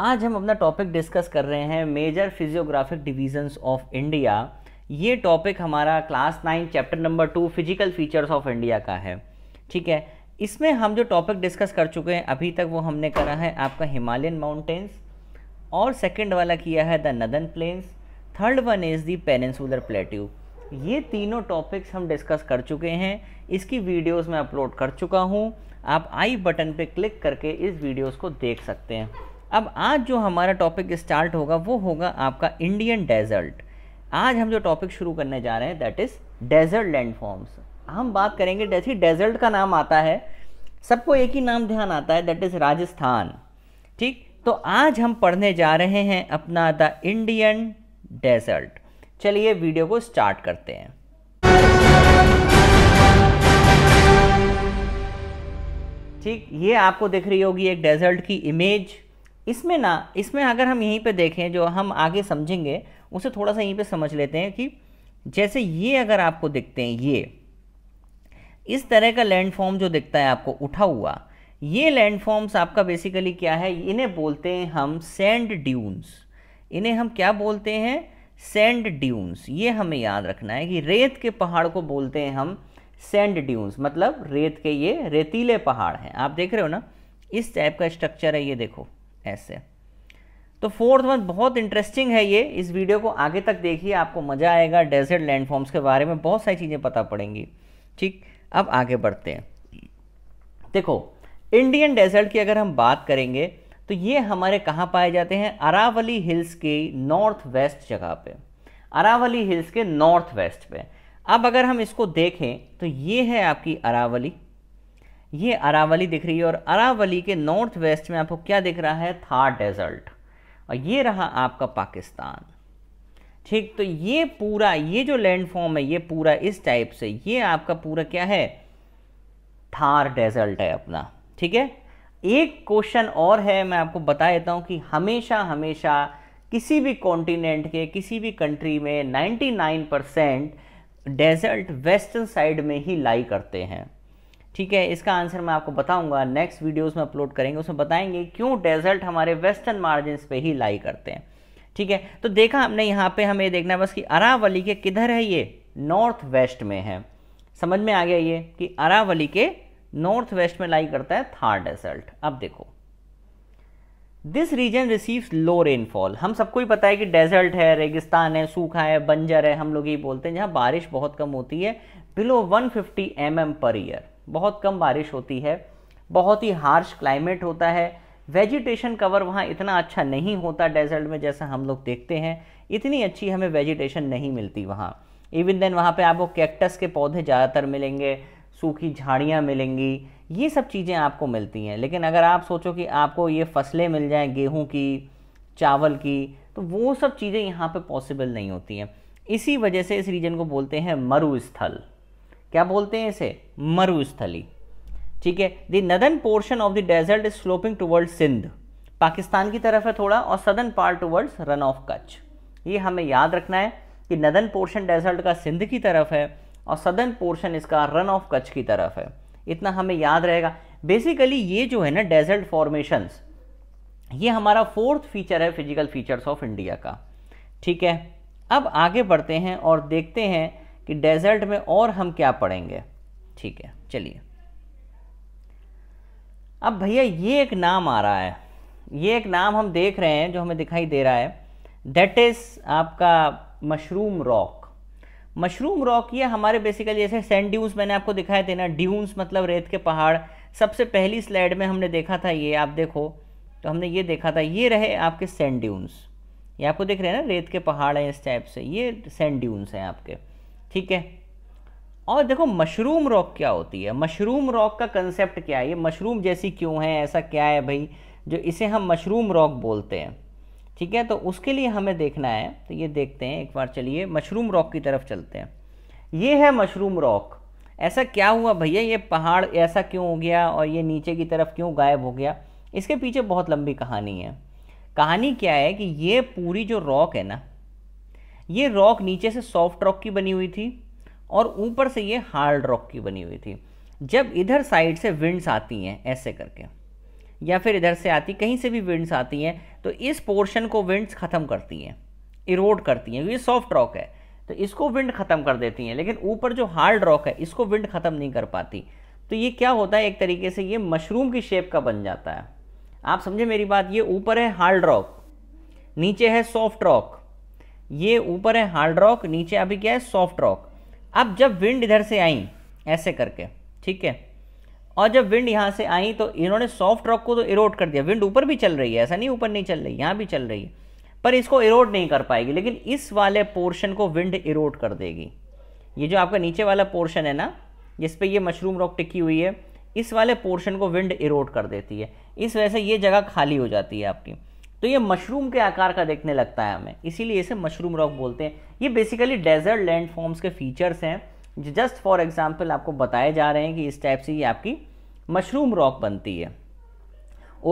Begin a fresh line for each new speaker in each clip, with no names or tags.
आज हम अपना टॉपिक डिस्कस कर रहे हैं major physiographic divisions of India ये टॉपिक हमारा class nine chapter number two physical features of India का है ठीक है इसमें हम जो टॉपिक डिस्कस कर चुके हैं अभी तक वो हमने करा है आपका हिमालयन माउंटेन्स और सेकेंड वाला किया है the northern plains third one is the peninsular plateau ये तीनों टॉपिक्स हम डिस्कस कर चुके हैं इसकी वीडियोस मैं अपलोड कर चुका हूँ आप आई बटन पे क्लिक करके इस वीडियोस को देख सकते हैं अब आज जो हमारा टॉपिक स्टार्ट होगा वो होगा आपका इंडियन डेजर्ट आज हम जो टॉपिक शुरू करने जा रहे हैं दैट इज़ डेजर्ट लैंडफॉर्म्स हम बात करेंगे जैसे डेजर्ट का नाम आता है सबको एक ही नाम ध्यान आता है दैट इज़ राजस्थान ठीक तो आज हम पढ़ने जा रहे हैं अपना द इंडियन डेजर्ट चलिए वीडियो को स्टार्ट करते हैं ठीक ये आपको दिख रही होगी एक डेजर्ट की इमेज इसमें ना इसमें अगर हम यहीं पे देखें जो हम आगे समझेंगे उसे थोड़ा सा यहीं पे समझ लेते हैं कि जैसे ये अगर आपको दिखते हैं ये इस तरह का लैंडफॉर्म जो दिखता है आपको उठा हुआ ये लैंडफॉर्म्स आपका बेसिकली क्या है इन्हें बोलते हैं हम सेंड ड्यून्स इन्हें हम क्या बोलते हैं सेंड ड्यून्स ये हमें याद रखना है कि रेत के पहाड़ को बोलते हैं हम सेंड ड्यून्स मतलब रेत के ये रेतीले पहाड़ हैं आप देख रहे हो ना इस टाइप का स्ट्रक्चर है ये देखो ऐसे तो फोर्थ वन बहुत इंटरेस्टिंग है ये इस वीडियो को आगे तक देखिए आपको मज़ा आएगा डेजर्ट लैंडफॉर्म्स के बारे में बहुत सारी चीज़ें पता पड़ेंगी ठीक अब आगे बढ़ते हैं देखो इंडियन डेजर्ट की अगर हम बात करेंगे तो ये हमारे कहाँ पाए जाते हैं अरावली हिल्स के नॉर्थ वेस्ट जगह पे अरावली हिल्स के नॉर्थ वेस्ट पे अब अगर हम इसको देखें तो ये है आपकी अरावली ये अरावली दिख रही है और अरावली के नॉर्थ वेस्ट में आपको क्या दिख रहा है थार डेजर्ट और ये रहा आपका पाकिस्तान ठीक तो ये पूरा ये जो लैंडफॉर्म है ये पूरा इस टाइप से ये आपका पूरा क्या है थार डेजर्ट है अपना ठीक है एक क्वेश्चन और है मैं आपको बता देता हूँ कि हमेशा हमेशा किसी भी कॉन्टिनेंट के किसी भी कंट्री में 99 परसेंट डेजर्ट वेस्टर्न साइड में ही लाई करते हैं ठीक है इसका आंसर मैं आपको बताऊंगा नेक्स्ट वीडियोस में अपलोड करेंगे उसमें बताएंगे क्यों डेजर्ट हमारे वेस्टर्न मार्जिन पे ही लाई करते हैं ठीक है तो देखा हमने यहाँ पे हमें देखना है बस कि अरावली के किधर है ये नॉर्थ वेस्ट में है समझ में आ गया ये कि अरावली के नॉर्थ वेस्ट में लाई करता है थार डेजर्ट अब देखो this region receives low rainfall हम सबको ही पता है कि डेजर्ट है रेगिस्तान है सूखा है बंजर है हम लोग ये बोलते हैं जहाँ बारिश बहुत कम होती है below 150 fifty M per year बहुत कम बारिश होती है बहुत ही हार्श क्लाइमेट होता है वेजिटेशन कवर वहाँ इतना अच्छा नहीं होता डेजर्ट में जैसा हम लोग देखते हैं इतनी अच्छी हमें वेजिटेशन नहीं मिलती वहाँ इवन देन वहाँ पे आपको कैक्टस के पौधे ज़्यादातर मिलेंगे सूखी झाड़ियाँ मिलेंगी ये सब चीज़ें आपको मिलती हैं लेकिन अगर आप सोचो कि आपको ये फसलें मिल जाएँ गेहूँ की चावल की तो वो सब चीज़ें यहाँ पर पॉसिबल नहीं होती हैं इसी वजह से इस रीजन को बोलते हैं मरुस्थल क्या बोलते हैं इसे मरुस्थली ठीक है the northern portion of the desert is sloping towards Sindh Pakistan की तरफ है थोड़ा और southern part towards Rann of Kutch ये हमें याद रखना है कि नदन पोर्शन डेजर्ट का सिंध की तरफ है और सदन पोर्शन इसका रन ऑफ कच्छ की तरफ है इतना हमें याद रहेगा बेसिकली ये जो है ना डेजर्ट फॉर्मेशंस ये हमारा फोर्थ फीचर है फिजिकल फीचर्स ऑफ इंडिया का ठीक है अब आगे बढ़ते हैं और देखते हैं कि डेजर्ट में और हम क्या पढ़ेंगे ठीक है चलिए अब भैया ये एक नाम आ रहा है ये एक नाम हम देख रहे हैं जो हमें दिखाई दे रहा है दैट इज़ आपका मशरूम रॉक मशरूम रॉक ये हमारे बेसिकली जैसे सेंड ड्यून्स मैंने आपको दिखाए थे ना ड्यून्स मतलब रेत के पहाड़ सबसे पहली स्लाइड में हमने देखा था ये आप देखो तो हमने ये देखा था ये रहे आपके सेंड ड्यून्स ये आपको देख रहे हैं ना रेत के पहाड़ हैं इस टाइप से ये सेंड ड्यून्स हैं आपके ठीक है और देखो मशरूम रॉक क्या होती है मशरूम रॉक का कंसेप्ट क्या है ये मशरूम जैसी क्यों है ऐसा क्या है भाई जो इसे हम मशरूम रॉक बोलते हैं ठीक है तो उसके लिए हमें देखना है तो ये देखते हैं एक बार चलिए मशरूम रॉक की तरफ चलते हैं ये है मशरूम रॉक ऐसा क्या हुआ भैया ये पहाड़ ऐसा क्यों हो गया और ये नीचे की तरफ क्यों गायब हो गया इसके पीछे बहुत लंबी कहानी है कहानी क्या है कि ये पूरी जो रॉक है ना ये रॉक नीचे से सॉफ्ट रॉक की बनी हुई थी और ऊपर से ये हार्ड रॉक की बनी हुई थी जब इधर साइड से विंड्स आती हैं ऐसे करके या फिर इधर से आती कहीं से भी विंड्स आती हैं तो इस पोर्शन को विंड्स ख़त्म करती हैं इरोड करती हैं तो ये सॉफ्ट रॉक है तो इसको विंड ख़त्म कर देती हैं लेकिन ऊपर जो हार्ड रॉक है इसको विंड ख़त्म नहीं कर पाती तो ये क्या होता है एक तरीके से ये मशरूम की शेप का बन जाता है आप समझे मेरी बात ये ऊपर है हार्ड रॉक नीचे है सॉफ्ट रॉक ये ऊपर है हार्ड रॉक नीचे अभी क्या है सॉफ्ट रॉक अब जब विंड इधर से आई ऐसे करके ठीक है और जब विंड यहाँ से आई तो इन्होंने सॉफ्ट रॉक को तो इरोड कर दिया विंड ऊपर भी चल रही है ऐसा नहीं ऊपर नहीं चल रही यहाँ भी चल रही है पर इसको इरोड नहीं कर पाएगी लेकिन इस वाले पोर्शन को विंड इरोड कर देगी ये जो आपका नीचे वाला पोर्शन है ना जिस पर ये मशरूम रॉक टिकी हुई है इस वाले पोर्शन को विंड इरोड कर देती है इस वजह से ये जगह खाली हो जाती है आपकी तो ये मशरूम के आकार का देखने लगता है हमें इसीलिए इसे मशरूम रॉक बोलते हैं ये बेसिकली डेजर्ट लैंड फॉर्म्स के फीचर्स हैं जो जस्ट फॉर एग्जाम्पल आपको बताए जा रहे हैं कि इस टाइप से ये आपकी मशरूम रॉक बनती है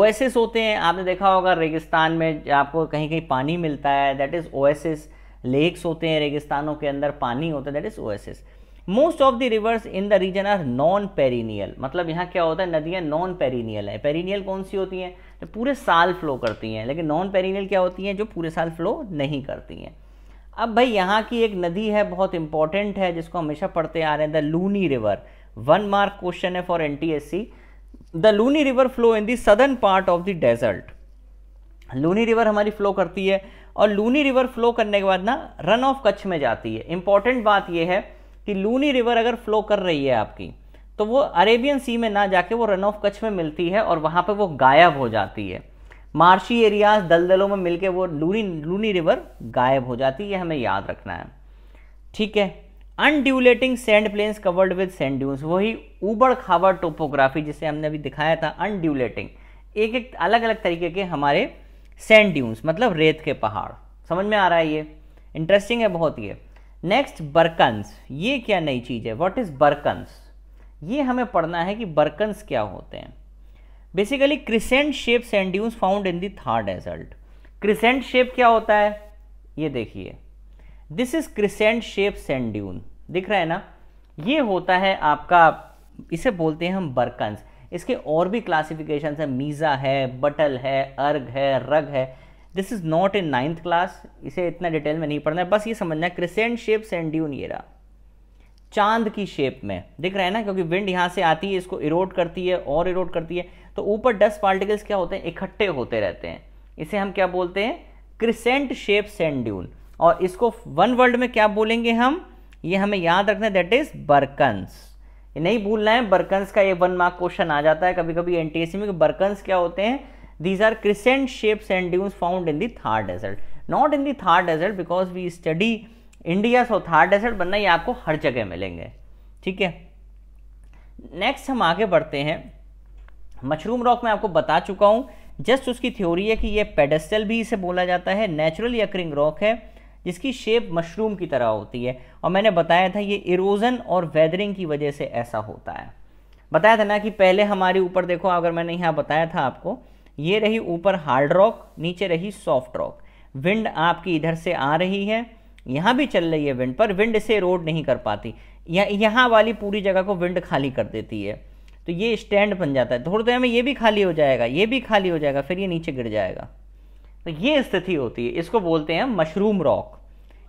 ओएसएस होते हैं आपने देखा होगा रेगिस्तान में आपको कहीं कहीं पानी मिलता है दैट इज़ ओएसएस लेक्स होते हैं रेगिस्तानों के अंदर पानी होता है that is oasis most of the rivers in the region are non perennial मतलब यहाँ क्या होता है नदियाँ नॉन पेरीनियल है पेरीनियल कौन सी होती हैं जो तो पूरे साल फ्लो करती हैं लेकिन नॉन पेरिनल क्या होती हैं जो पूरे साल फ्लो नहीं करती हैं अब भाई यहाँ की एक नदी है बहुत इंपॉर्टेंट है जिसको हमेशा पढ़ते आ रहे हैं the Luni river one mark question है for N T S C the Luni river flow in the southern part of the desert Luni river हमारी फ्लो करती है और लूनी रिवर फ्लो करने के बाद ना रन ऑफ कच्छ में जाती है इंपॉर्टेंट बात यह है कि लूनी रिवर अगर फ्लो कर रही है आपकी तो वो अरेबियन सी में ना जाके वो रन ऑफ कच्छ में मिलती है और वहाँ पर वो गायब हो जाती है मार्शी एरियाज दलदलों में मिलके वो लूनी लूनी रिवर गायब हो जाती है ये हमें याद रखना है ठीक है undulating sand plains covered with sand dunes वही उबड़ खाबड़ टोपोग्राफी जिसे हमने अभी दिखाया था अनड्यूलेटिंग एक एक अलग अलग तरीके के हमारे सैंड ड्यून्स मतलब रेत के पहाड़ समझ में आ रहा है ये इंटरेस्टिंग है बहुत ये नेक्स्ट बर्कन्स ये क्या नई चीज़ है वॉट इज़ बर्कन्स ये हमें पढ़ना है कि बर्कन्स क्या होते हैं basically crescent shape sand dunes found in Thar desert crescent shape क्या होता है ये देखिए this is crescent shape sand dune दिख रहा है ना ये होता है आपका इसे बोलते हैं हम बर्कन्स इसके और भी क्लासिफिकेशन है मीज़ा है बटल है अर्ग है रग है this is not in ninth class इसे इतना डिटेल में नहीं पढ़ना है बस ये समझना है क्रिसेंट शेप सेंड्यून ये रहा चांद की शेप में दिख रहा है ना क्योंकि विंड यहाँ से आती है इसको इरोड करती है और इरोड करती है तो ऊपर डस्ट पार्टिकल्स क्या होते हैं इकट्ठे होते रहते हैं इसे हम क्या बोलते हैं क्रिसेंट शेप सैंड ड्यून और इसको वन वर्ल्ड में क्या बोलेंगे हम ये हमें याद रखना है दैट इज बर्कन्स ये नहीं भूलना है बर्कन्स का ये वन मार्क क्वेश्चन आ जाता है कभी कभी एन में बर्कन्स क्या होते हैं these are crescent shapes and dunes found in the thar desert not in the thar desert because we study India so hard desert बनना ये आपको हर जगह मिलेंगे ठीक है नेक्स्ट हम आगे बढ़ते हैं मशरूम रॉक मैं आपको बता चुका हूँ जस्ट उसकी थ्योरी है कि ये पेडेस्टल भी इसे बोला जाता है नेचुरल अक्रिंग रॉक है जिसकी शेप मशरूम की तरह होती है और मैंने बताया था ये इरोजन और वेदरिंग की वजह से ऐसा होता है बताया था ना कि पहले हमारे ऊपर देखो अगर मैंने यहाँ बताया था आपको ये रही ऊपर हार्ड रॉक नीचे रही सॉफ्ट रॉक विंड आपकी इधर से आ रही है यहाँ भी चल रही है विंड पर विंड इसे रोड नहीं कर पाती यहाँ यहाँ वाली पूरी जगह को विंड खाली कर देती है तो ये स्टैंड बन जाता है थोड़ी देर में ये भी खाली हो जाएगा ये भी खाली हो जाएगा फिर ये नीचे गिर जाएगा तो ये स्थिति होती है इसको बोलते हैं मशरूम रॉक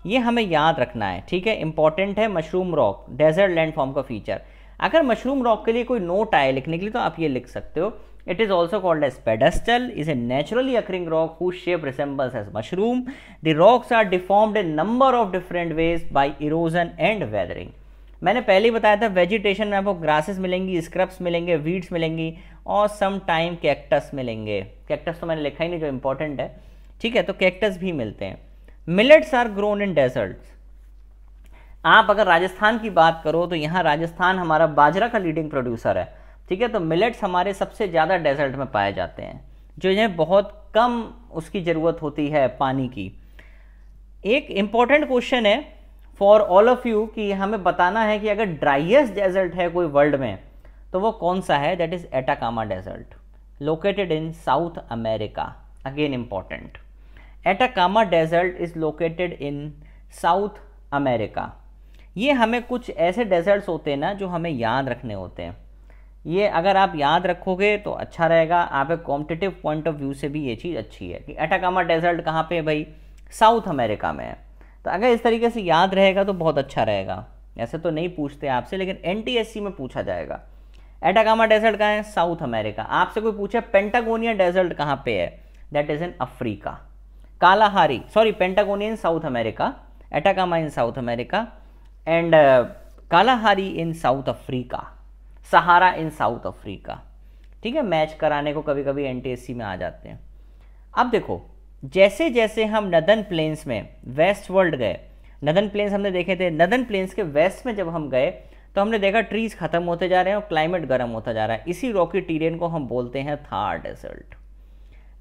ये हमें याद रखना है ठीक है इंपॉर्टेंट है मशरूम रॉक डेजर्ट लैंडफॉर्म का फीचर अगर मशरूम रॉक के लिए कोई नोट आए लिखने के लिए तो आप ये लिख सकते हो it is also called as pedestal is a naturally occurring rock who shape resembles as mushroom the rocks are deformed in number of different ways by erosion and weathering मैंने पहले ही बताया था वेजिटेशन में आपको ग्रासेस मिलेंगी scrubs मिलेंगे weeds मिलेंगी और सम टाइम कैक्टस मिलेंगे कैक्टस तो मैंने लिखा ही नहीं जो इंपॉर्टेंट है ठीक है तो कैक्टस भी मिलते हैं millets are grown in desert आप अगर राजस्थान की बात करो तो यहाँ राजस्थान हमारा बाजरा का लीडिंग प्रोड्यूसर है ठीक है तो मिलेट्स हमारे सबसे ज़्यादा डेजर्ट में पाए जाते हैं जो इन्हें बहुत कम उसकी ज़रूरत होती है पानी की एक इम्पॉर्टेंट क्वेश्चन है फॉर ऑल ऑफ यू कि हमें बताना है कि अगर ड्राइएस्ट डेजर्ट है कोई वर्ल्ड में तो वो कौन सा है that is Atacama desert located in South America again important Atacama desert is located in South America ये हमें कुछ ऐसे डेजर्ट्स होते हैं ना जो हमें याद रखने होते हैं ये अगर आप याद रखोगे तो अच्छा रहेगा आप एक कॉम्पिटेटिव पॉइंट ऑफ व्यू से भी ये चीज़ अच्छी है कि अटाकामा डेजर्ट कहाँ पे है भाई साउथ अमेरिका में है तो अगर इस तरीके से याद रहेगा तो बहुत अच्छा रहेगा ऐसे तो नहीं पूछते आपसे लेकिन एन में पूछा जाएगा एटाकामा डेजर्ट कहाँ है साउथ अमेरिका आपसे कोई पूछे पेंटागोनिया डेजर्ट कहाँ पे है that is in Africa Kalahari sorry Patagonia in South America Atacama in South America and Kalahari in South Africa Sahara in South Africa ठीक है मैच कराने को कभी कभी एन में आ जाते हैं अब देखो जैसे जैसे हम नदन प्लेन्स में वेस्ट वर्ल्ड गए नदन प्लेन्स हमने देखे थे नदन प्लेन्स के वेस्ट में जब हम गए तो हमने देखा ट्रीज खत्म होते जा रहे हैं और क्लाइमेट गर्म होता जा रहा है इसी रॉकी टीरियन को हम बोलते हैं थार डेजर्ट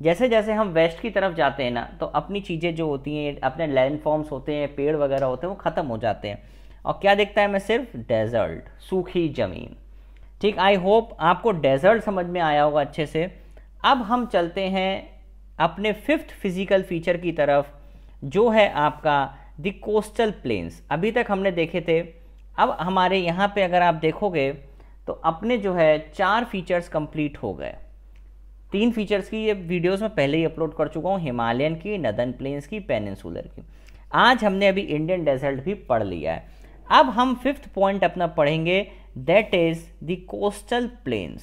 जैसे जैसे हम वेस्ट की तरफ जाते हैं ना तो अपनी चीज़ें जो होती हैं अपने लैंड फॉर्म्स होते हैं पेड़ वगैरह होते हैं वो ख़त्म हो जाते हैं और क्या देखता है मैं सिर्फ डेजर्ट सूखी ज़मीन ठीक आई होप आपको डेजर्ट समझ में आया होगा अच्छे से अब हम चलते हैं अपने फिफ्थ फिजिकल फीचर की तरफ जो है आपका द कोस्टल प्लेन्स अभी तक हमने देखे थे अब हमारे यहाँ पे अगर आप देखोगे तो अपने जो है चार फीचर्स कंप्लीट हो गए तीन फीचर्स की ये वीडियोस में पहले ही अपलोड कर चुका हूँ हिमालयन की नदन प्लेन्स की पेनिनसुलर की आज हमने अभी इंडियन डेजर्ट भी पढ़ लिया है अब हम फिफ्थ पॉइंट अपना पढ़ेंगे that is the coastal plains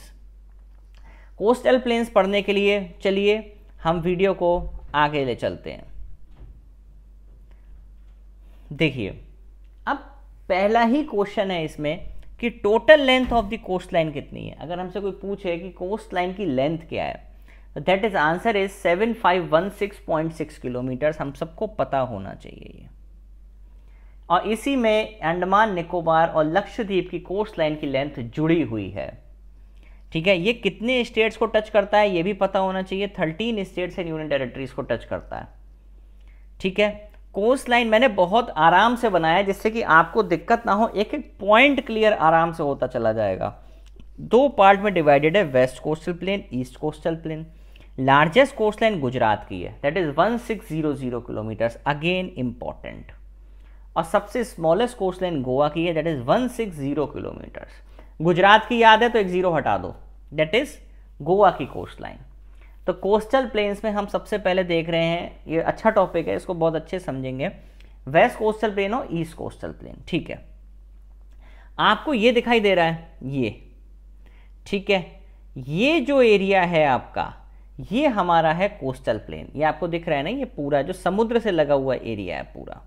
coastal plains पढ़ने के लिए चलिए हम वीडियो को आगे ले चलते हैं देखिए अब पहला ही क्वेश्चन है इसमें कि total length of the coast line कितनी है अगर हमसे कोई पूछे कि कोस्ट लाइन की लेंथ क्या है that is answer is seven five one six point six kilometre हम सबको पता होना चाहिए ये और इसी में अंडमान निकोबार और लक्षद्वीप की कोस्ट लाइन की लेंथ जुड़ी हुई है ठीक है ये कितने स्टेट्स को टच करता है ये भी पता होना चाहिए thirteen states and union territories को टच करता है ठीक है कोस्ट लाइन मैंने बहुत आराम से बनाया जिससे कि आपको दिक्कत ना हो एक एक पॉइंट क्लियर आराम से होता चला जाएगा दो पार्ट में डिवाइडेड है west coastal plain east coastal plain largest coast line Gujarat की है that is one six zero zero kilometres again important और सबसे स्मॉलेस्ट कोस्ट लाइन गोवा की है that is one six zero kilometres Gujarat की याद है तो एक ज़ीरो हटा दो दैट इज़ गोवा की कोस्ट लाइन तो कोस्टल प्लेन्स में हम सबसे पहले देख रहे हैं ये अच्छा टॉपिक है इसको बहुत अच्छे समझेंगे वेस्ट कोस्टल प्लेन और ईस्ट कोस्टल प्लेन ठीक है आपको ये दिखाई दे रहा है ये ठीक है ये जो एरिया है आपका ये हमारा है कोस्टल प्लेन ये आपको दिख रहा है ना ये पूरा जो समुद्र से लगा हुआ एरिया है पूरा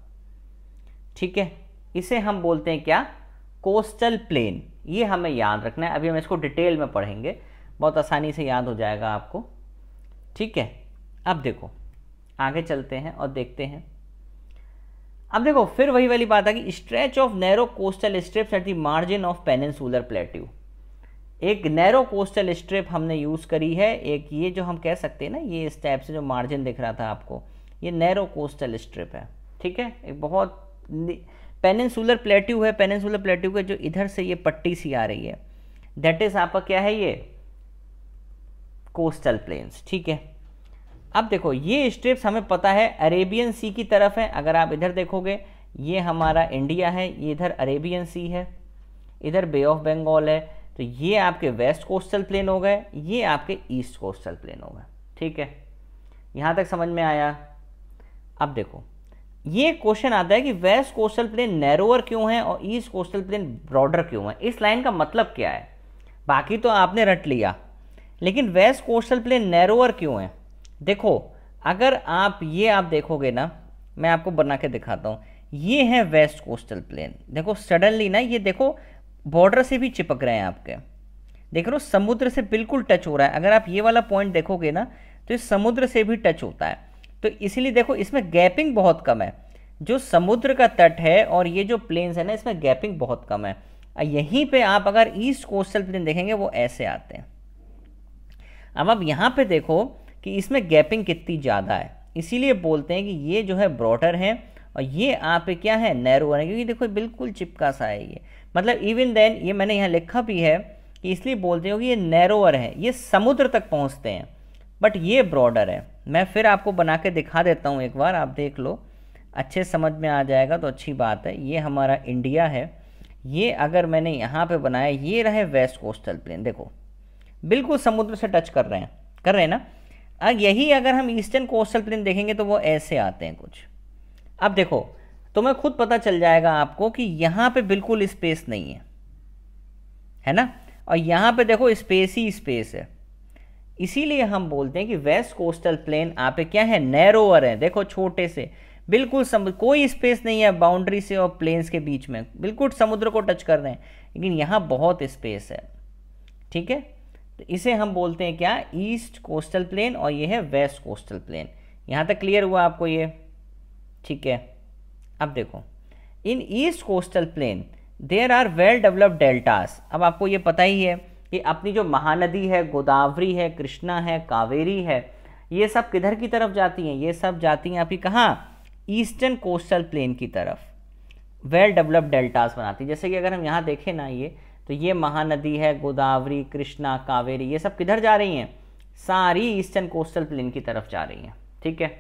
ठीक है इसे हम बोलते हैं क्या कोस्टल प्लेन ये हमें याद रखना है अभी हम इसको डिटेल में पढ़ेंगे बहुत आसानी से याद हो जाएगा आपको ठीक है अब देखो आगे चलते हैं और देखते हैं अब देखो फिर वही वाली बात आ गई stretch of narrow coastal strips at the margin of peninsular plateau एक नैरो कोस्टल स्ट्रिप हमने यूज़ करी है एक ये जो हम कह सकते हैं ना ये इस टाइप से जो मार्जिन दिख रहा था आपको ये नैरो कोस्टल स्ट्रिप है ठीक है एक बहुत पेनिनसुलर प्लेट्यू है पेनिनसुलर प्लेट्यू का जो इधर से ये पट्टी सी आ रही है दैट इज आपका क्या है ये कोस्टल प्लेन्स ठीक है अब देखो ये स्ट्रिप्स हमें पता है अरेबियन सी की तरफ है अगर आप इधर देखोगे ये हमारा इंडिया है ये इधर अरेबियन सी है इधर बे ऑफ बंगाल है तो ये आपके वेस्ट कोस्टल प्लेन हो गए ये आपके ईस्ट कोस्टल प्लेन हो गए ठीक है यहाँ तक समझ में आया अब देखो ये क्वेश्चन आता है कि वेस्ट कोस्टल प्लेन नैरोअर क्यों है और ईस्ट कोस्टल प्लेन ब्रॉडर क्यों है इस लाइन का मतलब क्या है बाकी तो आपने रट लिया लेकिन वेस्ट कोस्टल प्लेन नैरोअर क्यों है देखो अगर आप ये आप देखोगे ना मैं आपको बना के दिखाता हूँ ये है वेस्ट कोस्टल प्लेन देखो सडनली ना ये देखो बॉर्डर से भी चिपक रहे हैं आपके देख रहे हो समुद्र से बिल्कुल टच हो रहा है अगर आप ये वाला पॉइंट देखोगे ना तो ये समुद्र से भी टच होता है तो इसीलिए देखो इसमें गैपिंग बहुत कम है जो समुद्र का तट है और ये जो प्लेन्स है ना इसमें गैपिंग बहुत कम है यहीं पे आप अगर ईस्ट कोस्टल प्लेन देखेंगे वो ऐसे आते हैं अब आप यहाँ पे देखो कि इसमें गैपिंग कितनी ज़्यादा है इसीलिए बोलते हैं कि ये जो है ब्रॉडर है और ये आप क्या है नैरो है क्योंकि देखो बिल्कुल चिपका सा है ये मतलब इवन देन ये मैंने यहाँ लिखा भी है कि इसलिए बोलते हो कि ये नैरोअर है ये समुद्र तक पहुँचते हैं बट ये ब्रॉडर है मैं फिर आपको बना के दिखा देता हूँ एक बार आप देख लो अच्छे समझ में आ जाएगा तो अच्छी बात है ये हमारा इंडिया है ये अगर मैंने यहाँ पे बनाया ये रहे वेस्ट कोस्टल प्लेन देखो बिल्कुल समुद्र से टच कर रहे हैं कर रहे हैं ना अब यही अगर हम ईस्टर्न कोस्टल प्लेन देखेंगे तो वो ऐसे आते हैं कुछ अब देखो तो मैं खुद पता चल जाएगा आपको कि यहाँ पे बिल्कुल स्पेस नहीं है है ना और यहाँ पे देखो स्पेस ही स्पेस है इसीलिए हम बोलते हैं कि वेस्ट कोस्टल प्लेन यहाँ पे क्या है नैरोवर है देखो छोटे से बिल्कुल समुद्र कोई स्पेस नहीं है बाउंड्री से और प्लेन्स के बीच में बिल्कुल समुद्र को टच कर रहे हैं लेकिन यहाँ बहुत स्पेस है ठीक है तो इसे हम बोलते हैं क्या ईस्ट कोस्टल प्लेन और ये है वेस्ट कोस्टल प्लेन यहाँ तक क्लियर हुआ आपको ये ठीक है अब देखो in east coastal plain there are well developed deltas अब आपको ये पता ही है कि अपनी जो महानदी है गोदावरी है कृष्णा है कावेरी है ये सब किधर की तरफ जाती हैं ये सब जाती हैं आपकी कहाँ ईस्टर्न कोस्टल प्लेन की तरफ वेल डेवलप डेल्टास बनाती है जैसे कि अगर हम यहाँ देखें ना ये तो ये महानदी है गोदावरी कृष्णा कावेरी ये सब किधर जा रही हैं सारी ईस्टर्न कोस्टल प्लेन की तरफ जा रही हैं ठीक है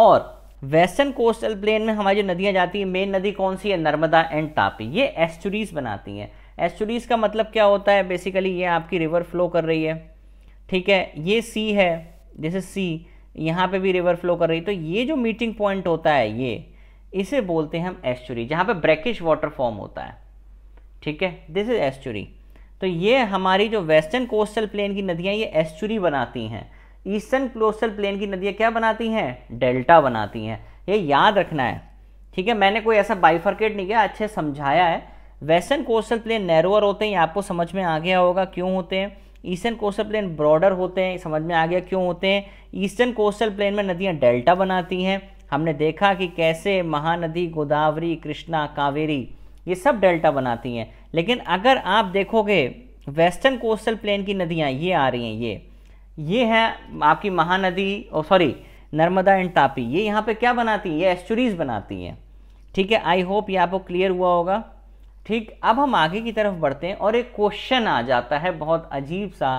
और वेस्टर्न कोस्टल प्लेन में हमारी जो नदियाँ जाती हैं मेन नदी कौन सी है नर्मदा एंड तापी ये एस्टुरीज बनाती हैं एस्टुरीज का मतलब क्या होता है बेसिकली ये आपकी रिवर फ्लो कर रही है ठीक है ये सी है जैसे सी यहाँ पे भी रिवर फ्लो कर रही है तो ये जो मीटिंग पॉइंट होता है ये इसे बोलते हैं हम एस्चुरी जहाँ पे ब्रैकिश वाटर फॉर्म होता है ठीक है दिस इज एस्चुरी तो ये हमारी जो वेस्टर्न कोस्टल प्लेन की नदियाँ ये एस्चुरी बनाती हैं ईस्टर्न कोस्टल प्लेन की नदियाँ क्या बनाती हैं डेल्टा बनाती हैं ये याद रखना है ठीक है मैंने कोई ऐसा बाइफर्केट नहीं किया अच्छे समझाया है वेस्टर्न कोस्टल प्लेन नैरोअर होते हैं ये आपको समझ में आ गया होगा क्यों होते हैं ईस्टर्न कोस्टल प्लेन ब्रॉडर होते हैं समझ में आ गया क्यों होते हैं ईस्टर्न कोस्टल प्लेन में नदियाँ डेल्टा बनाती हैं हमने देखा कि कैसे महानदी गोदावरी कृष्णा कावेरी ये सब डेल्टा बनाती हैं लेकिन अगर आप देखोगे वेस्टर्न कोस्टल प्लेन की नदियाँ ये आ रही हैं ये ये है आपकी महानदी और सॉरी नर्मदा एंड तापी ये यहाँ पे क्या बनाती है ये एस्चुरीज बनाती हैं ठीक है आई होप ये आपको क्लियर हुआ होगा ठीक अब हम आगे की तरफ बढ़ते हैं और एक क्वेश्चन आ जाता है बहुत अजीब सा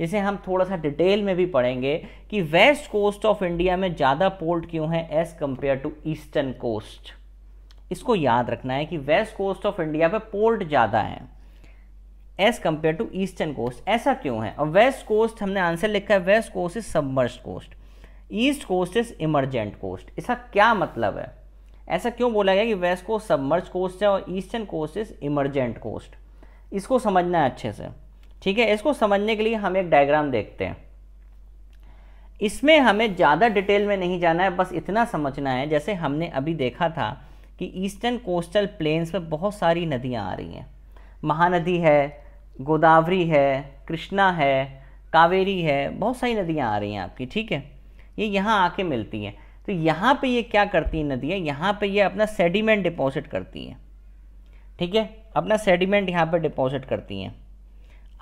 जिसे हम थोड़ा सा डिटेल में भी पढ़ेंगे कि वेस्ट कोस्ट ऑफ इंडिया में ज़्यादा पोर्ट क्यों है as compare to eastern coast इसको याद रखना है कि वेस्ट कोस्ट ऑफ इंडिया पे पोर्ट ज़्यादा है as compare to eastern coast ऐसा क्यों है और वेस्ट कोस्ट हमने आंसर लिखा है west coast is submerged coast east coast is emergent coast इसका क्या मतलब है ऐसा क्यों बोला गया कि वेस्ट कोस्ट सबमर्ज कोस्ट है और eastern coast is emergent coast इसको समझना है अच्छे से ठीक है इसको समझने के लिए हम एक डायग्राम देखते हैं इसमें हमें ज़्यादा डिटेल में नहीं जाना है बस इतना समझना है जैसे हमने अभी देखा था कि ईस्टर्न कोस्टल प्लेन्स में बहुत सारी नदियाँ आ रही हैं महानदी है गोदावरी है कृष्णा है कावेरी है बहुत सारी नदियाँ आ रही हैं आपकी ठीक है ये यहाँ आके मिलती हैं तो यहाँ पे ये क्या करती हैं नदियाँ यहाँ पे ये अपना सेडिमेंट डिपॉजिट करती हैं ठीक है अपना सेडिमेंट यहाँ पे डिपॉजिट करती हैं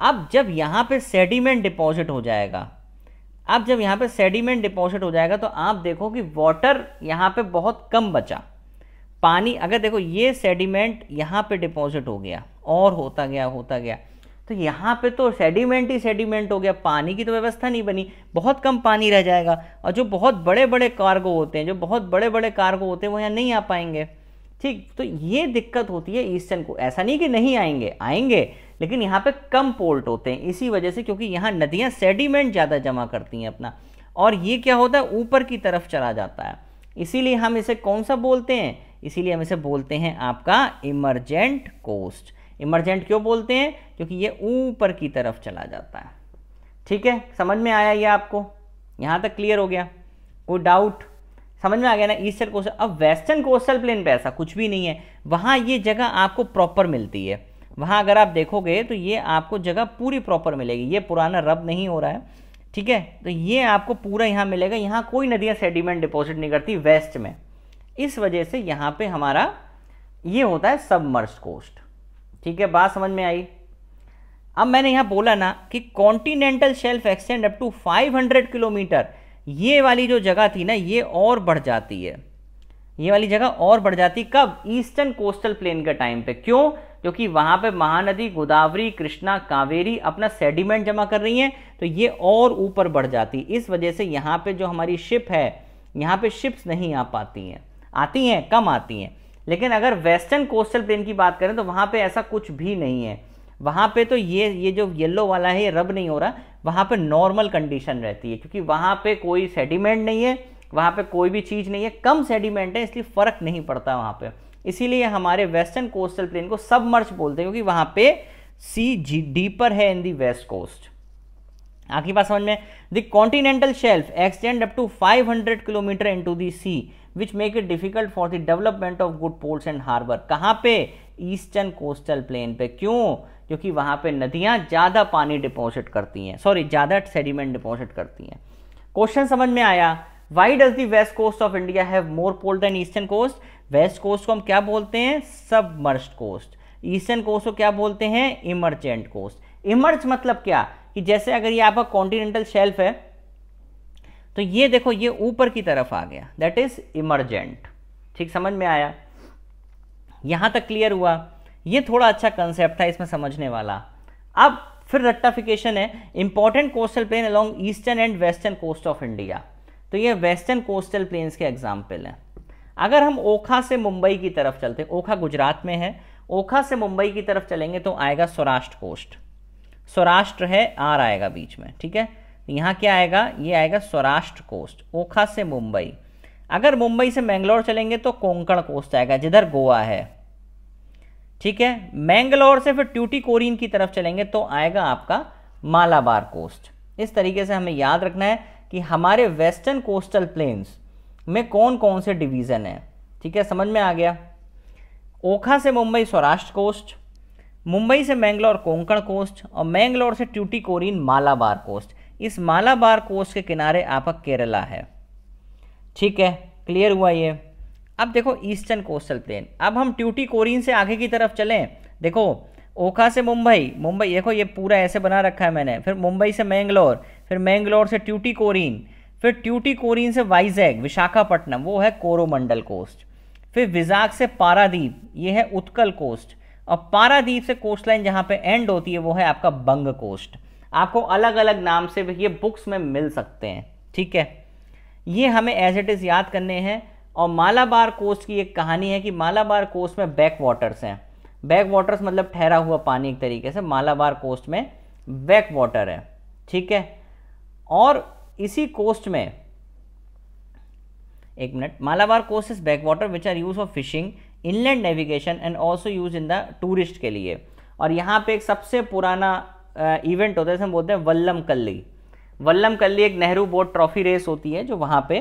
अब जब यहाँ पे सेडिमेंट डिपॉजिट हो जाएगा अब जब यहाँ पे सेडिमेंट डिपॉजिट हो जाएगा तो आप देखो कि वाटर यहाँ पे बहुत कम बचा पानी अगर देखो ये सेडिमेंट यहाँ पे डिपॉजिट हो गया और होता गया होता गया तो यहाँ पे तो सेडिमेंट ही सेडिमेंट हो गया पानी की तो व्यवस्था नहीं बनी बहुत कम पानी रह जाएगा और जो बहुत बड़े बड़े कार्गो होते हैं जो बहुत बड़े बड़े कार्गो होते हैं वो यहाँ नहीं आ पाएंगे ठीक तो ये दिक्कत होती है ईस्टर्न को ऐसा नहीं कि नहीं आएंगे आएंगे लेकिन यहाँ पे कम पोर्ट होते हैं इसी वजह से क्योंकि यहाँ नदियाँ सेडिमेंट ज़्यादा जमा करती हैं अपना और ये क्या होता है ऊपर की तरफ चला जाता है इसीलिए हम इसे कौन सा बोलते हैं इसीलिए हम इसे बोलते हैं आपका इमरजेंट कोस्ट इमरजेंट क्यों बोलते हैं क्योंकि ये ऊपर की तरफ चला जाता है ठीक है समझ में आया ये आपको यहाँ तक क्लियर हो गया कोई डाउट समझ में आ गया ना ईस्टर्न कोस्टल अब वेस्टर्न कोस्टल प्लेन पे ऐसा कुछ भी नहीं है वहाँ ये जगह आपको प्रॉपर मिलती है वहाँ अगर आप देखोगे तो ये आपको जगह पूरी प्रॉपर मिलेगी ये पुराना रब नहीं हो रहा है ठीक है तो ये आपको पूरा यहाँ मिलेगा यहाँ कोई नदियाँ सेडिमेंट डिपॉजिट नहीं करती वेस्ट में इस वजह से यहाँ पे हमारा ये होता है सबमर्स कोस्ट ठीक है बात समझ में आई अब मैंने यहां बोला ना कि continental shelf extend up to 500 kilometre ये वाली जो जगह थी ना ये और बढ़ जाती है ये वाली जगह और बढ़ जाती कब ईस्टर्न कोस्टल प्लेन के टाइम पे क्यों क्योंकि वहां पे महानदी गोदावरी कृष्णा कावेरी अपना सेडिमेंट जमा कर रही हैं तो ये और ऊपर बढ़ जाती इस वजह से यहाँ पे जो हमारी शिप है यहाँ पे शिप्स नहीं आ पाती हैं आती हैं कम आती हैं लेकिन अगर वेस्टर्न कोस्टल प्लेन की बात करें तो वहाँ पे ऐसा कुछ भी नहीं है वहाँ पे तो ये ये जो येलो वाला है ये रब नहीं हो रहा वहाँ पे नॉर्मल कंडीशन रहती है क्योंकि वहाँ पे कोई सेडिमेंट नहीं है वहाँ पे कोई भी चीज़ नहीं है कम सेडिमेंट है इसलिए फ़र्क नहीं पड़ता वहाँ पर इसीलिए हमारे वेस्टर्न कोस्टल प्लेन को सब बोलते हैं क्योंकि वहाँ पर सी जी डीपर है इन दी वेस्ट कोस्ट आखिरी बात समझ में the continental shelf extend up to 500 kilometre into to sea which make it difficult for the development of good ports and harbour कहाँ पे ईस्टर्न कोस्टल प्लेन पे क्यों क्योंकि वहाँ पे नदियाँ ज़्यादा पानी डिपॉजिट करती हैं सॉरी ज़्यादा सेडिमेंट डिपॉजिट करती हैं क्वेश्चन समझ में आया why does the west coast of India have more ports than eastern coast west coast को हम क्या बोलते हैं सबमर्स्ड कोस्ट ईस्टर्न कोस्ट को क्या बोलते हैं इमरजेंट कोस्ट इमर्ज मतलब क्या कि जैसे अगर ये आपका कॉन्टिनेंटल शेल्फ है तो ये देखो ये ऊपर की तरफ आ गया दैट इज इमरजेंट ठीक समझ में आया यहां तक क्लियर हुआ ये थोड़ा अच्छा कंसेप्ट था इसमें समझने वाला अब फिर रट्टाफिकेशन है important coastal plain along eastern and western coast of India तो ये वेस्टर्न कोस्टल प्लेन्स के एग्जाम्पल हैं अगर हम ओखा से मुंबई की तरफ चलते ओखा गुजरात में है ओखा से मुंबई की तरफ चलेंगे तो आएगा सौराष्ट्र कोस्ट स्वराष्ट्र है आर आएगा बीच में ठीक है तो यहाँ क्या आएगा ये आएगा स्वराष्ट्र कोस्ट ओखा से मुंबई अगर मुंबई से मैंगलोर चलेंगे तो कोंकण कोस्ट आएगा जिधर गोवा है ठीक है मैंगलोर से फिर ट्यूटी कोरिन की तरफ चलेंगे तो आएगा आपका मालाबार कोस्ट इस तरीके से हमें याद रखना है कि हमारे वेस्टर्न कोस्टल प्लेन्स में कौन कौन से डिवीज़न है ठीक है समझ में आ गया ओखा से मुंबई स्वराष्ट्र कोस्ट मुंबई से मैंगलोर कोंकण कोस्ट और मैंगलोर से ट्यूटीकोरिन मालाबार कोस्ट इस मालाबार कोस्ट के किनारे आपका केरला है ठीक है क्लियर हुआ ये अब देखो ईस्टर्न कोस्टल प्लेन अब हम ट्यूटी कोरिन से आगे की तरफ चलें देखो ओखा से मुंबई मुंबई देखो ये पूरा ऐसे बना रखा है मैंने फिर मुंबई से मैंगलोर फिर मैंगलोर से ट्यूटी कोरिन फिर ट्यूटी कोरिन से वाइजैग विशाखापट्टनम वो है कोरोमंडल कोस्ट फिर विजाक से पारादीप ये है उत्कल कोस्ट और पारादीप से कोस्ट लाइन जहाँ पे एंड होती है वो है आपका बंग कोस्ट आपको अलग अलग नाम से ये बुक्स में मिल सकते हैं ठीक है ये हमें एज इट इज़ याद करने हैं और मालाबार कोस्ट की एक कहानी है कि मालाबार कोस्ट में बैक वाटर्स हैं बैक वाटर्स मतलब ठहरा हुआ पानी एक तरीके से मालाबार कोस्ट में बैक वाटर है ठीक है और इसी कोस्ट में एक minute Malabar coast is backwater which are use for fishing inland navigation and also use in the tourist के लिए और यहाँ पे एक सबसे पुराना इवेंट होता है जैसे हम बोलते हैं वल्लम कल्ली वल्लम कल्ली एक नेहरू बोट ट्रॉफी रेस होती है जो वहाँ पे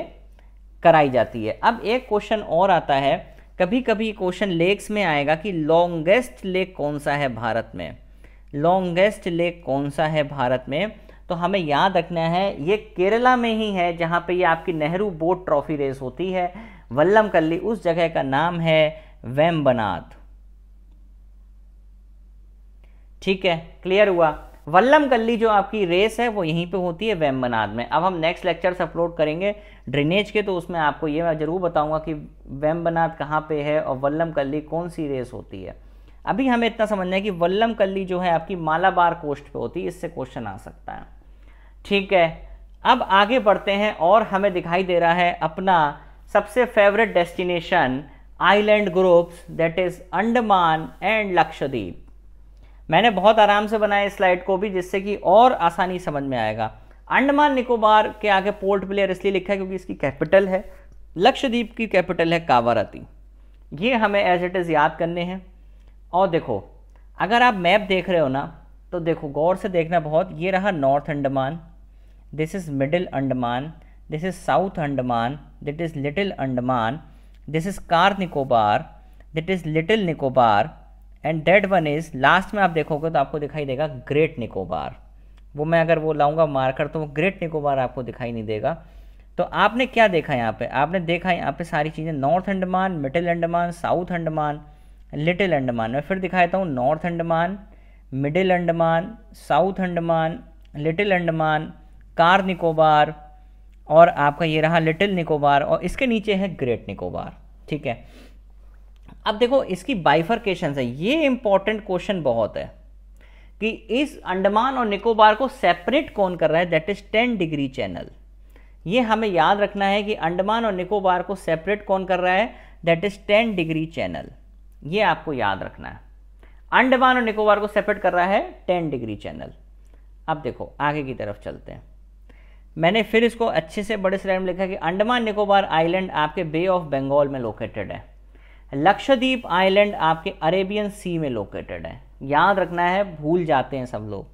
कराई जाती है अब एक क्वेश्चन और आता है कभी कभी क्वेश्चन लेक्स में आएगा कि लॉन्गेस्ट लेक कौन सा है भारत में लॉन्गेस्ट लेक कौन सा है भारत में तो हमें याद रखना है ये केरला में ही है जहाँ पे ये आपकी नेहरू बोट ट्रॉफी रेस होती है वल्लम कल्ली उस जगह का नाम है वेम्बनाथ ठीक है क्लियर हुआ वल्लम कल्ली जो आपकी रेस है वो यहीं पे होती है वेम्बनाद में अब हम नेक्स्ट लेक्चर्स अपलोड करेंगे ड्रेनेज के तो उसमें आपको ये मैं ज़रूर बताऊंगा कि वेम्बनाद कहाँ पे है और वल्लम कल्ली कौन सी रेस होती है अभी हमें इतना समझना है कि वल्लम कल्ली जो है आपकी मालाबार कोस्ट पे होती है इससे क्वेश्चन आ सकता है ठीक है अब आगे बढ़ते हैं और हमें दिखाई दे रहा है अपना सबसे favourite destination island groups that is Andaman and Lakshadweep मैंने बहुत आराम से बनाया इस स्लाइड को भी जिससे कि और आसानी समझ में आएगा अंडमान निकोबार के आगे पोर्ट ब्लेयर इसलिए लिखा है क्योंकि इसकी कैपिटल है लक्षद्वीप की कैपिटल है कावारती ये हमें एज इट इज़ याद करने हैं और देखो अगर आप मैप देख रहे हो ना तो देखो गौर से देखना बहुत ये रहा North Andaman this is Middle Andaman this is South Andaman this is Little Andaman this is Car Nicobar this is Little Nicobar and that one is last में आप देखोगे तो आपको दिखाई देगा ग्रेट निकोबार वो मैं अगर वो लाऊंगा मार्कर तो वो ग्रेट निकोबार आपको दिखाई नहीं देगा तो आपने क्या देखा यहाँ पे आपने देखा यहाँ पे सारी चीज़ें North Andaman Middle Andaman South Andaman Little Andaman मैं फिर दिखाता हूँ North Andaman Middle Andaman South Andaman Little Andaman Car Nicobar और आपका ये रहा लिटिल निकोबार और इसके नीचे है ग्रेट निकोबार ठीक है अब देखो इसकी बाइफरकेशन है ये इंपॉर्टेंट क्वेश्चन बहुत है कि इस अंडमान और निकोबार को सेपरेट कौन कर रहा है that is ten degree channel ये हमें याद रखना है कि अंडमान और निकोबार को सेपरेट कौन कर रहा है that is ten degree channel ये आपको याद रखना है अंडमान और निकोबार को सेपरेट कर रहा है टेन डिग्री चैनल अब देखो आगे की तरफ चलते हैं मैंने फिर इसको अच्छे से बड़े स्लाइड में लिखा कि अंडमान निकोबार आइलैंड आपके बे ऑफ बंगाल में लोकेटेड है लक्षद्वीप आइलैंड आपके अरेबियन सी में लोकेटेड है याद रखना है भूल जाते हैं सब लोग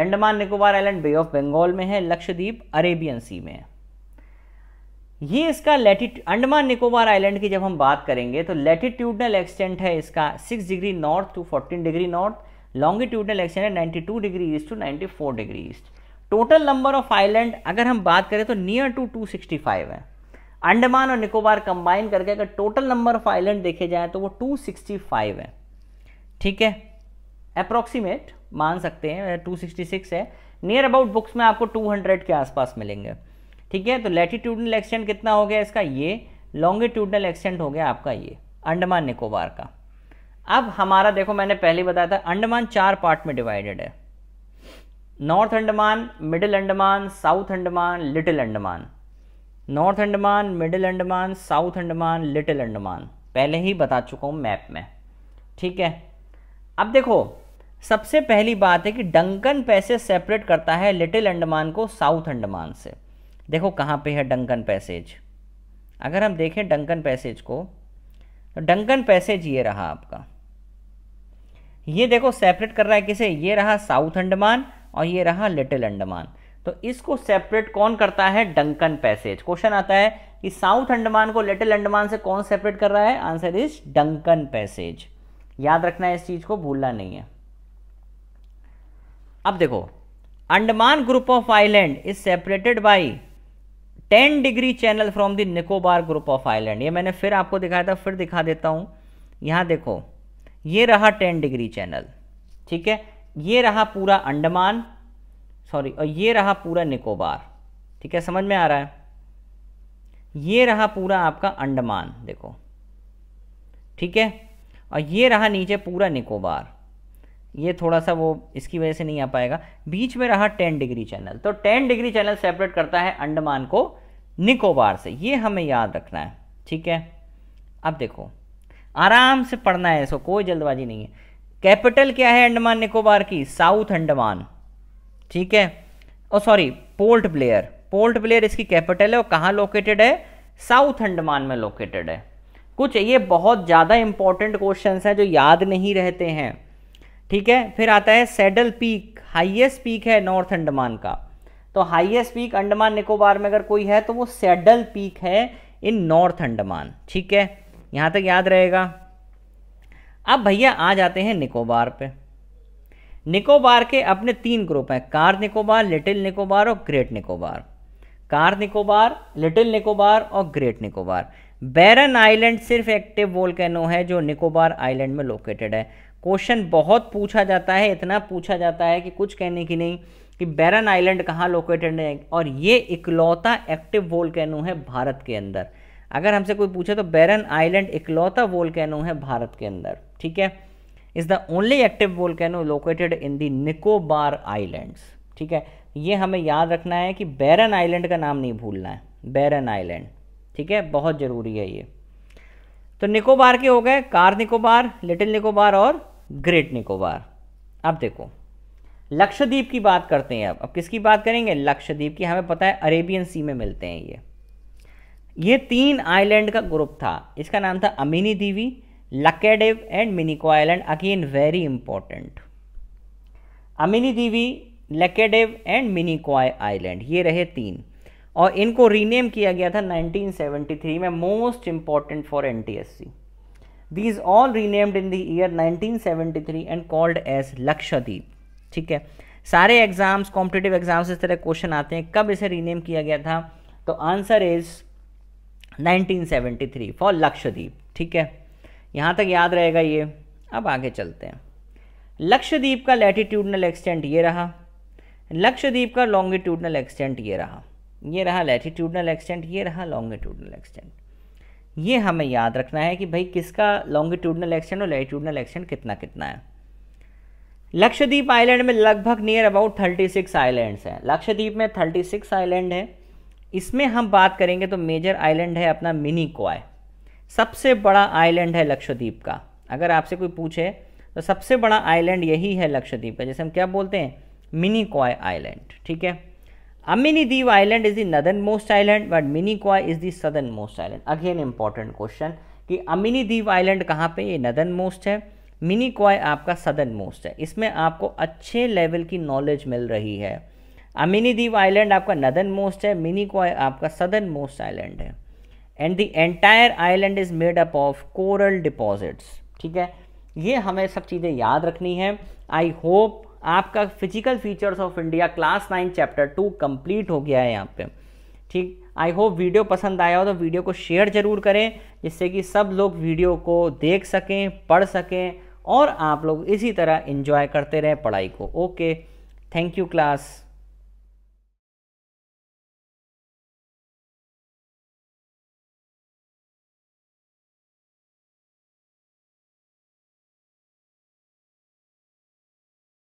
Andaman Nicobar island bay of Bengal में है लक्षद्वीप अरेबियन सी में है ये इसका लेटिट अंडमान निकोबार आइलैंड की जब हम बात करेंगे तो लेटिट्यूडनल एक्सटेंट है इसका six degree north to fourteen degree north longitudinal extent है ninety degree east to ninety degree east total number of island अगर हम बात करें तो नियर टू 265 है अंडमान और निकोबार कंबाइन करके अगर टोटल नंबर ऑफ आइलैंड देखे जाए तो वो 265 है ठीक है अप्रोक्सीमेट मान सकते हैं 266 है नियर अबाउट बुक्स में आपको 200 के आसपास मिलेंगे ठीक है तो लेटीट्यूडनल एक्सटेंट कितना हो गया इसका ये लॉन्गिट्यूडनल एक्सटेंट हो गया आपका ये अंडमान निकोबार का अब हमारा देखो मैंने पहले बताया था अंडमान चार पार्ट में डिवाइडेड है North Andaman Middle Andaman South Andaman Little Andaman North Andaman Middle Andaman South Andaman Little Andaman पहले ही बता चुका हूँ मैप में ठीक है अब देखो सबसे पहली बात है कि डंकन पैसेज सेपरेट करता है लिटिल अंडमान को साउथ अंडमान से देखो कहाँ पे है डंकन पैसेज अगर हम देखें डंकन पैसेज को तो डंकन पैसेज ये रहा आपका ये देखो सेपरेट कर रहा है किसे ये रहा साउथ अंडमान और ये रहा लिटिल अंडमान तो इसको सेपरेट कौन करता है डंकन पैसेज क्वेश्चन आता है कि साउथ अंडमान को लिटिल अंडमान से कौन सेपरेट कर रहा है आंसर इज डंकन पैसेज याद रखना है इस चीज़ को भूलना नहीं है अब देखो Andaman group of island is separated by ten degree channel from the Nicobar group of island ये मैंने फिर आपको दिखाया था फिर दिखा देता हूं यहां देखो ये रहा टेन डिग्री चैनल ठीक है ये रहा पूरा अंडमान सॉरी और ये रहा पूरा निकोबार ठीक है समझ में आ रहा है ये रहा पूरा आपका अंडमान देखो ठीक है और ये रहा नीचे पूरा निकोबार ये थोड़ा सा वो इसकी वजह से नहीं आ पाएगा बीच में रहा टेन डिग्री चैनल तो टेन डिग्री चैनल सेपरेट करता है अंडमान को निकोबार से ये हमें याद रखना है ठीक है अब देखो आराम से पढ़ना है इसको कोई जल्दबाजी नहीं है कैपिटल क्या है अंडमान निकोबार की साउथ अंडमान ठीक है और sorry Port Blair Port Blair इसकी कैपिटल है और कहाँ लोकेटेड है साउथ अंडमान में लोकेटेड है कुछ ये बहुत ज़्यादा इंपॉर्टेंट क्वेश्चन हैं जो याद नहीं रहते हैं ठीक है फिर आता है सेडल पीक हाइएस्ट पीक है नॉर्थ अंडमान का तो हाइएस्ट पीक अंडमान निकोबार में अगर कोई है तो वो सेडल पीक है इन नॉर्थ अंडमान ठीक है यहाँ तक याद रहेगा अब भैया आ जाते हैं निकोबार पे निकोबार के अपने तीन ग्रुप हैं कार निकोबार लिटिल निकोबार और ग्रेट निकोबार कार निकोबार लिटिल निकोबार और ग्रेट निकोबार बैरन आइलैंड सिर्फ एक्टिव वोल्केनो है जो निकोबार आइलैंड में लोकेटेड है क्वेश्चन बहुत पूछा जाता है इतना पूछा जाता है कि कुछ कहने की नहीं कि बैरन आइलैंड कहाँ लोकेटेड है और ये इकलौता एक्टिव वोल्केनो है भारत के अंदर अगर हमसे कोई पूछे तो बैरन आइलैंड इकलौता वोल्केनो है भारत के अंदर ठीक है is the only active volcano located in the Nicobar islands ठीक है ये हमें याद रखना है कि बैरन आइलैंड का नाम नहीं भूलना है बैरन आइलैंड ठीक है बहुत ज़रूरी है ये तो निकोबार के हो गए कार निकोबार लिटिल निकोबार और ग्रेट निकोबार अब देखो लक्षद्वीप की बात करते हैं अब अब किसकी बात करेंगे लक्षद्वीप की हमें पता है अरेबियन सी में मिलते हैं ये ये तीन आइलैंड का ग्रुप था इसका नाम था Amindivi and and island again very important Amindivi Laccadive and Minicoy island ये रहे तीन और इनको रीनेम किया गया था 1973 में most important for N T S C these all renamed in the year 1973 and called as Lakshadweep ठीक है सारे एग्जाम्स कॉम्पिटेटिव एग्जाम्स इस तरह क्वेश्चन आते हैं कब इसे रीनेम किया गया था तो आंसर इज 1973 फॉर लक्षद्वीप ठीक है यहाँ तक याद रहेगा ये अब आगे चलते हैं लक्षद्वीप का लैटिट्यूडनल एक्सटेंट ये रहा लक्षद्वीप का लॉन्गिट्यूडनल एक्सटेंट ये रहा ये रहा लैटिट्यूडनल एक्सटेंट ये रहा लॉन्गिट्यूडनल एक्सटेंट ये हमें याद रखना है कि भाई किसका लॉन्गिट्यूडनल एक्सटेंट और लैटिट्यूडनल एक्सटेंट कितना कितना है लक्षद्वीप आइलैंड में लगभग near about thirty six islands हैं लक्षद्वीप में थर्टी सिक्स आइलैंड है इसमें हम बात करेंगे तो मेजर आइलैंड है अपना मिनी क्वाय सबसे बड़ा आइलैंड है लक्षद्वीप का अगर आपसे कोई पूछे तो सबसे बड़ा आइलैंड यही है लक्षद्वीप का जैसे हम क्या बोलते हैं मिनी कॉय आइलैंड ठीक है Amindivi island is the northernmost island but Minicoy is the southernmost island again important question कि अमिनी दीव आइलैंड कहाँ पे ये नदर्न मोस्ट है मिनी कॉय आपका सदर्न मोस्ट है इसमें आपको अच्छे लेवल की नॉलेज मिल रही है अमिनी दीव आइलैंड आपका नदर्न मोस्ट है मिनी कॉय आपका सदर्न मोस्ट आइलैंड है and the entire island is made up of coral deposits ठीक है ये हमें सब चीज़ें याद रखनी है आई होप आपका physical features of India class nine chapter two complete हो गया है यहाँ पे ठीक आई होप वीडियो पसंद आया हो तो वीडियो को शेयर जरूर करें जिससे कि सब लोग वीडियो को देख सकें पढ़ सकें और आप लोग इसी तरह इन्जॉय करते रहें पढ़ाई को ओके थैंक यू क्लास